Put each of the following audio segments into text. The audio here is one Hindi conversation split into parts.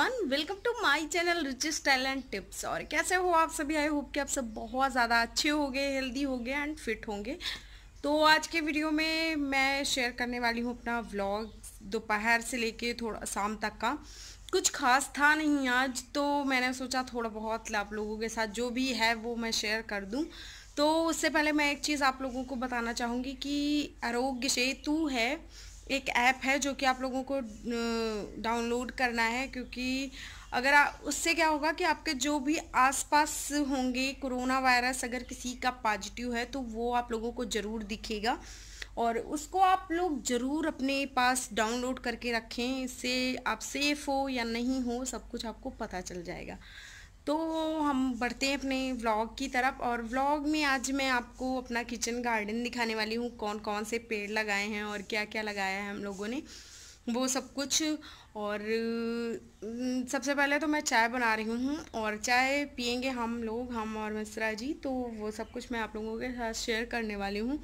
Everyone welcome to my channel style talent tips और कैसे हो आप सभी आई होप कि आप सब बहुत ज़्यादा अच्छे होंगे हेल्दी होंगे एंड फिट होंगे तो आज के वीडियो में मैं शेयर करने वाली हूँ अपना व्लॉग दोपहर से लेके थोड़ा शाम तक का कुछ खास था नहीं आज तो मैंने सोचा थोड़ा बहुत आप लोगों के साथ जो भी है वो मैं शेयर कर दूँ तो उससे पहले मैं एक चीज़ आप लोगों को बताना चाहूँगी कि आरोग्य सेतु है एक ऐप है जो कि आप लोगों को डाउनलोड करना है क्योंकि अगर आ, उससे क्या होगा कि आपके जो भी आसपास होंगे कोरोना वायरस अगर किसी का पॉजिटिव है तो वो आप लोगों को ज़रूर दिखेगा और उसको आप लोग ज़रूर अपने पास डाउनलोड करके रखें इससे आप सेफ़ हो या नहीं हो सब कुछ आपको पता चल जाएगा तो हम बढ़ते हैं अपने व्लॉग की तरफ और व्लॉग में आज मैं आपको अपना किचन गार्डन दिखाने वाली हूँ कौन कौन से पेड़ लगाए हैं और क्या क्या लगाया है हम लोगों ने वो सब कुछ और सबसे पहले तो मैं चाय बना रही हूँ और चाय पियेंगे हम लोग हम और मिश्रा जी तो वो सब कुछ मैं आप लोगों के साथ शेयर करने वाली हूँ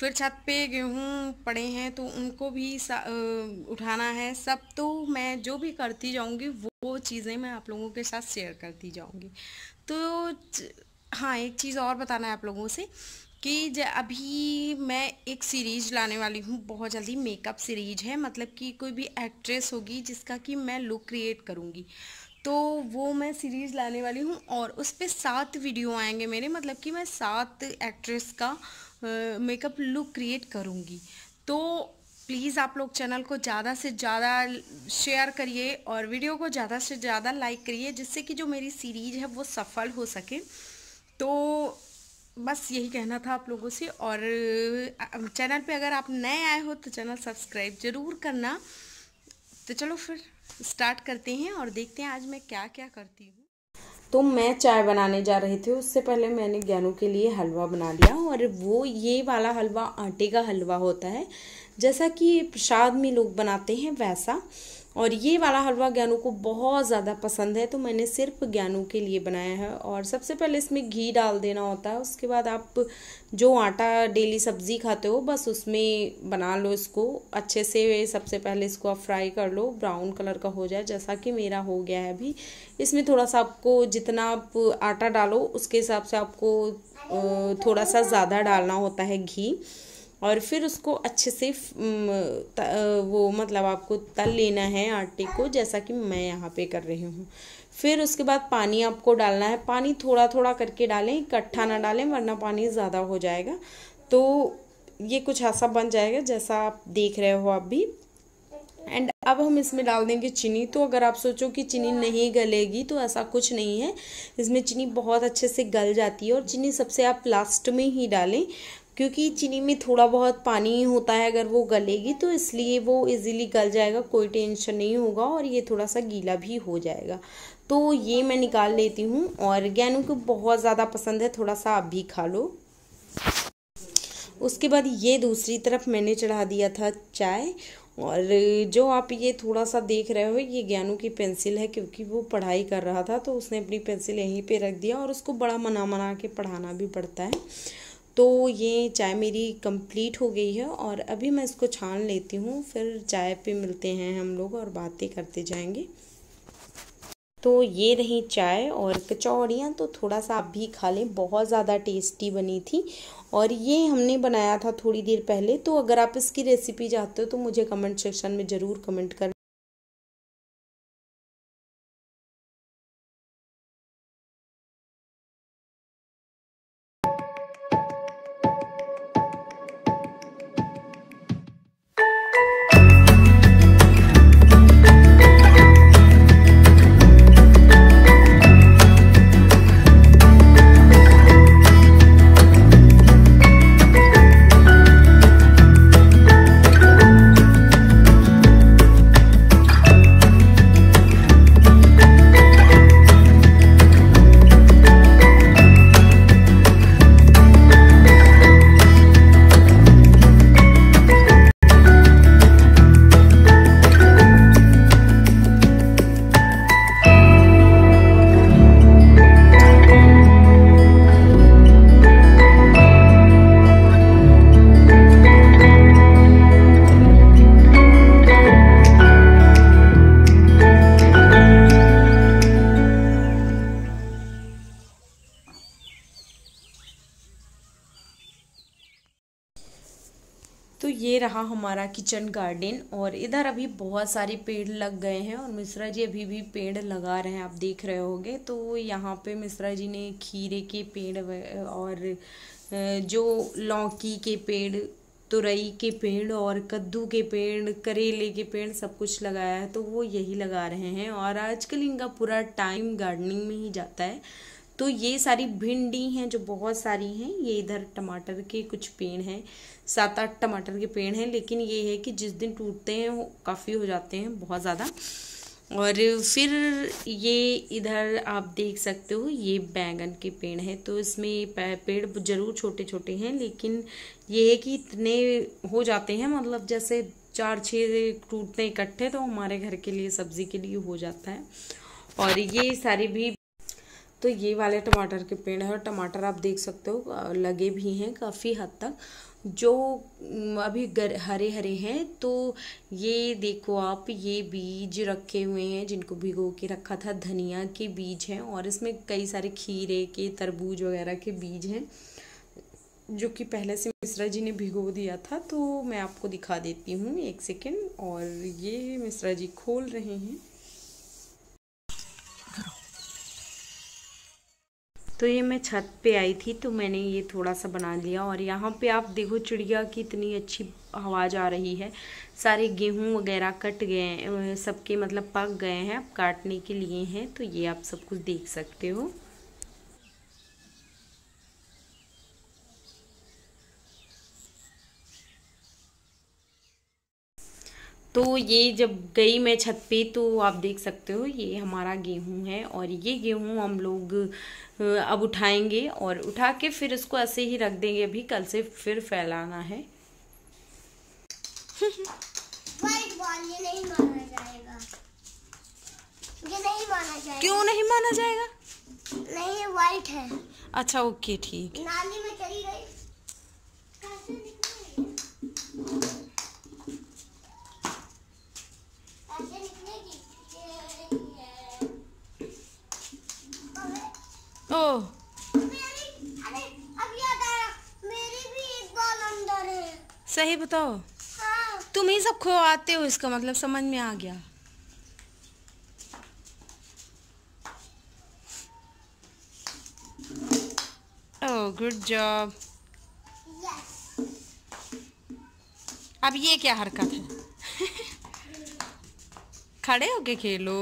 फिर छत पे गेहूँ पड़े हैं तो उनको भी उठाना है सब तो मैं जो भी करती जाऊँगी वो चीज़ें मैं आप लोगों के साथ शेयर करती जाऊँगी तो हाँ एक चीज़ और बताना है आप लोगों से कि अभी मैं एक सीरीज लाने वाली हूँ बहुत जल्दी मेकअप सीरीज है मतलब कि कोई भी एक्ट्रेस होगी जिसका कि मैं लुक क्रिएट करूँगी तो वो मैं सीरीज़ लाने वाली हूँ और उस पर सात वीडियो आएंगे मेरे मतलब कि मैं सात एक्ट्रेस का मेकअप लुक क्रिएट करूँगी तो प्लीज़ आप लोग चैनल को ज़्यादा से ज़्यादा शेयर करिए और वीडियो को ज़्यादा से ज़्यादा लाइक करिए जिससे कि जो मेरी सीरीज है वो सफल हो सके तो बस यही कहना था आप लोगों से और चैनल पे अगर आप नए आए हो तो चैनल सब्सक्राइब ज़रूर करना तो चलो फिर स्टार्ट करते हैं और देखते हैं आज मैं क्या क्या करती हूँ तो मैं चाय बनाने जा रही थी उससे पहले मैंने ज्ञानू के लिए हलवा बना लिया और वो ये वाला हलवा आटे का हलवा होता है जैसा कि प्रसाद में लोग बनाते हैं वैसा और ये वाला हलवा ज्ञानू को बहुत ज़्यादा पसंद है तो मैंने सिर्फ ज्ञानू के लिए बनाया है और सबसे पहले इसमें घी डाल देना होता है उसके बाद आप जो आटा डेली सब्ज़ी खाते हो बस उसमें बना लो इसको अच्छे से सबसे पहले इसको आप फ्राई कर लो ब्राउन कलर का हो जाए जैसा कि मेरा हो गया है अभी इसमें थोड़ा सा आपको जितना आप आटा डालो उसके हिसाब से आपको थोड़ा सा ज़्यादा डालना होता है घी और फिर उसको अच्छे से वो मतलब आपको तल लेना है आटे को जैसा कि मैं यहाँ पे कर रही हूँ फिर उसके बाद पानी आपको डालना है पानी थोड़ा थोड़ा करके डालें इकट्ठा ना डालें वरना पानी ज़्यादा हो जाएगा तो ये कुछ ऐसा बन जाएगा जैसा आप देख रहे हो आप भी एंड अब हम इसमें डाल देंगे चीनी तो अगर आप सोचो कि चीनी नहीं गलेगी तो ऐसा कुछ नहीं है इसमें चीनी बहुत अच्छे से गल जाती है और चीनी सबसे आप लास्ट में ही डालें क्योंकि चीनी में थोड़ा बहुत पानी होता है अगर वो गलेगी तो इसलिए वो इजीली गल जाएगा कोई टेंशन नहीं होगा और ये थोड़ा सा गीला भी हो जाएगा तो ये मैं निकाल लेती हूँ और गैनू को बहुत ज़्यादा पसंद है थोड़ा सा आप भी खा लो उसके बाद ये दूसरी तरफ मैंने चढ़ा दिया था चाय और जो आप ये थोड़ा सा देख रहे हो ये ज्ञानू की पेंसिल है क्योंकि वो पढ़ाई कर रहा था तो उसने अपनी पेंसिल यहीं पे रख दिया और उसको बड़ा मना मना के पढ़ाना भी पड़ता है तो ये चाय मेरी कंप्लीट हो गई है और अभी मैं इसको छान लेती हूँ फिर चाय पे मिलते हैं हम लोग और बातें करते जाएंगे तो ये रही चाय और कचौड़ियाँ तो थोड़ा सा आप भी खा लें बहुत ज़्यादा टेस्टी बनी थी और ये हमने बनाया था थोड़ी देर पहले तो अगर आप इसकी रेसिपी चाहते हो तो मुझे कमेंट सेक्शन में ज़रूर कमेंट कर ये रहा हमारा किचन गार्डन और इधर अभी बहुत सारे पेड़ लग गए हैं और मिश्रा जी अभी भी पेड़ लगा रहे हैं आप देख रहे होंगे तो यहाँ पे मिश्रा जी ने खीरे के पेड़ और जो लौकी के पेड़ तुरई के पेड़ और कद्दू के पेड़ करेले के पेड़ सब कुछ लगाया है तो वो यही लगा रहे हैं और आजकल इनका पूरा टाइम गार्डनिंग में ही जाता है तो ये सारी भिंडी हैं जो बहुत सारी हैं ये इधर टमाटर के कुछ पेड़ हैं सात आठ टमाटर के पेड़ हैं लेकिन ये है कि जिस दिन टूटते हैं वो काफ़ी हो जाते हैं बहुत ज़्यादा और फिर ये इधर आप देख सकते हो ये बैंगन के पेड़ हैं तो इसमें पेड़ ज़रूर छोटे छोटे हैं लेकिन ये है कि इतने हो जाते हैं मतलब जैसे चार छः टूटते इकट्ठे तो हमारे घर के लिए सब्ज़ी के लिए हो जाता है और ये सारे भी तो ये वाले टमाटर के पेड़ हैं और टमाटर आप देख सकते हो लगे भी हैं काफ़ी हद तक जो अभी गर, हरे हरे हैं तो ये देखो आप ये बीज रखे हुए हैं जिनको भिगो के रखा था धनिया के बीज हैं और इसमें कई सारे खीरे के तरबूज वगैरह के बीज हैं जो कि पहले से मिश्रा जी ने भिगो दिया था तो मैं आपको दिखा देती हूँ एक सेकेंड और ये मिश्रा जी खोल रहे हैं तो ये मैं छत पे आई थी तो मैंने ये थोड़ा सा बना लिया और यहाँ पे आप देखो चिड़िया की इतनी अच्छी आवाज़ आ रही है सारे गेहूँ वगैरह कट गए हैं सबके मतलब पक गए हैं अब काटने के लिए हैं तो ये आप सब कुछ देख सकते हो तो ये जब गई मैं छत पे तो आप देख सकते हो ये हमारा गेहूं है और ये गेहूं हम लोग अब उठाएंगे और उठा के फिर इसको ऐसे ही रख देंगे अभी कल से फिर फैलाना है नहीं माना जाएगा क्यों नहीं माना जाएगा नहीं वाइट है अच्छा ओके ठीक नाली में चली गई सही बताओ हाँ। तुम ही सब खो आते हो इसका मतलब समझ में आ गया ओह गुड जॉब अब ये क्या हरकत है खड़े होके खेलो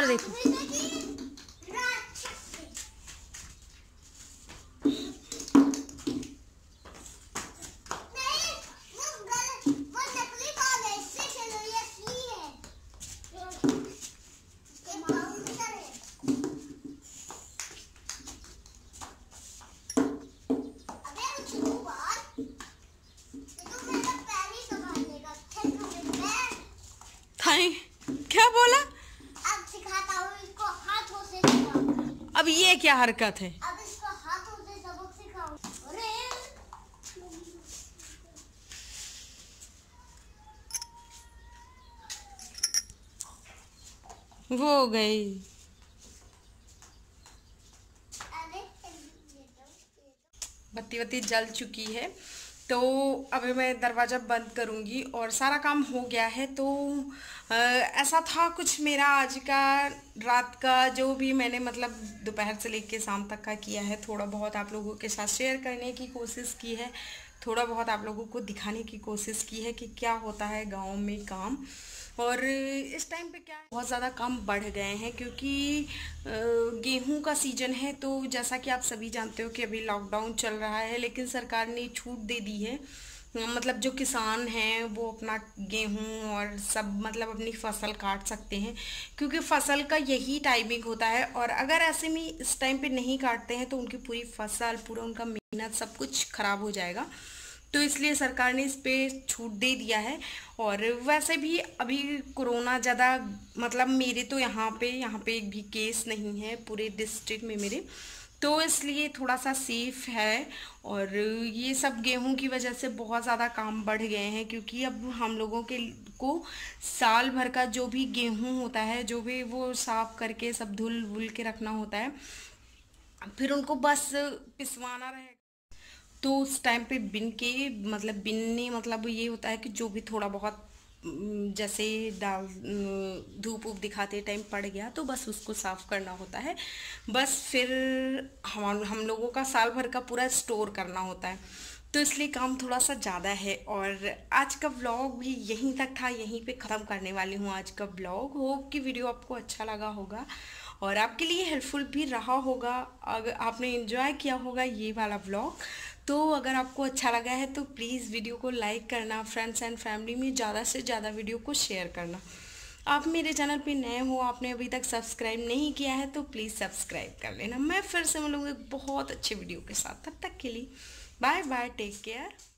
からでい अब ये क्या हरकत है वो गई तो, तो। बत्ती बत्ती जल चुकी है तो अभी मैं दरवाज़ा बंद करूँगी और सारा काम हो गया है तो ऐसा था कुछ मेरा आज का रात का जो भी मैंने मतलब दोपहर से लेके शाम तक का किया है थोड़ा बहुत आप लोगों के साथ शेयर करने की कोशिश की है थोड़ा बहुत आप लोगों को दिखाने की कोशिश की है कि क्या होता है गाँव में काम और इस टाइम पे क्या बहुत ज़्यादा कम बढ़ गए हैं क्योंकि गेहूं का सीजन है तो जैसा कि आप सभी जानते हो कि अभी लॉकडाउन चल रहा है लेकिन सरकार ने छूट दे दी है मतलब जो किसान हैं वो अपना गेहूं और सब मतलब अपनी फसल काट सकते हैं क्योंकि फसल का यही टाइमिंग होता है और अगर ऐसे में इस टाइम पे नहीं काटते हैं तो उनकी पूरी फसल पूरा उनका मेहनत सब कुछ ख़राब हो जाएगा तो इसलिए सरकार ने इस पर छूट दे दिया है और वैसे भी अभी कोरोना ज़्यादा मतलब मेरे तो यहाँ पे यहाँ पे एक भी केस नहीं है पूरे डिस्ट्रिक्ट में मेरे तो इसलिए थोड़ा सा सेफ है और ये सब गेहूं की वजह से बहुत ज़्यादा काम बढ़ गए हैं क्योंकि अब हम लोगों के को साल भर का जो भी गेहूं होता है जो भी वो साफ़ करके सब धुल वुल के रखना होता है फिर उनको बस पिसवाना रहेगा तो उस टाइम पे बिन के मतलब बिनने मतलब ये होता है कि जो भी थोड़ा बहुत जैसे डाल धूप उप दिखाते टाइम पड़ गया तो बस उसको साफ़ करना होता है बस फिर हम हम लोगों का साल भर का पूरा स्टोर करना होता है तो इसलिए काम थोड़ा सा ज़्यादा है और आज का ब्लॉग भी यहीं तक था यहीं पे ख़त्म करने वाली हूँ आज का ब्लॉग होप कि वीडियो आपको अच्छा लगा होगा और आपके लिए हेल्पफुल भी रहा होगा अगर आपने इन्जॉय किया होगा ये वाला ब्लॉग तो अगर आपको अच्छा लगा है तो प्लीज़ वीडियो को लाइक करना फ्रेंड्स एंड फैमिली में ज़्यादा से ज़्यादा वीडियो को शेयर करना आप मेरे चैनल पे नए हो आपने अभी तक सब्सक्राइब नहीं किया है तो प्लीज़ सब्सक्राइब कर लेना मैं फिर से मिलूँगी बहुत अच्छे वीडियो के साथ तब तक के लिए बाय बाय टेक केयर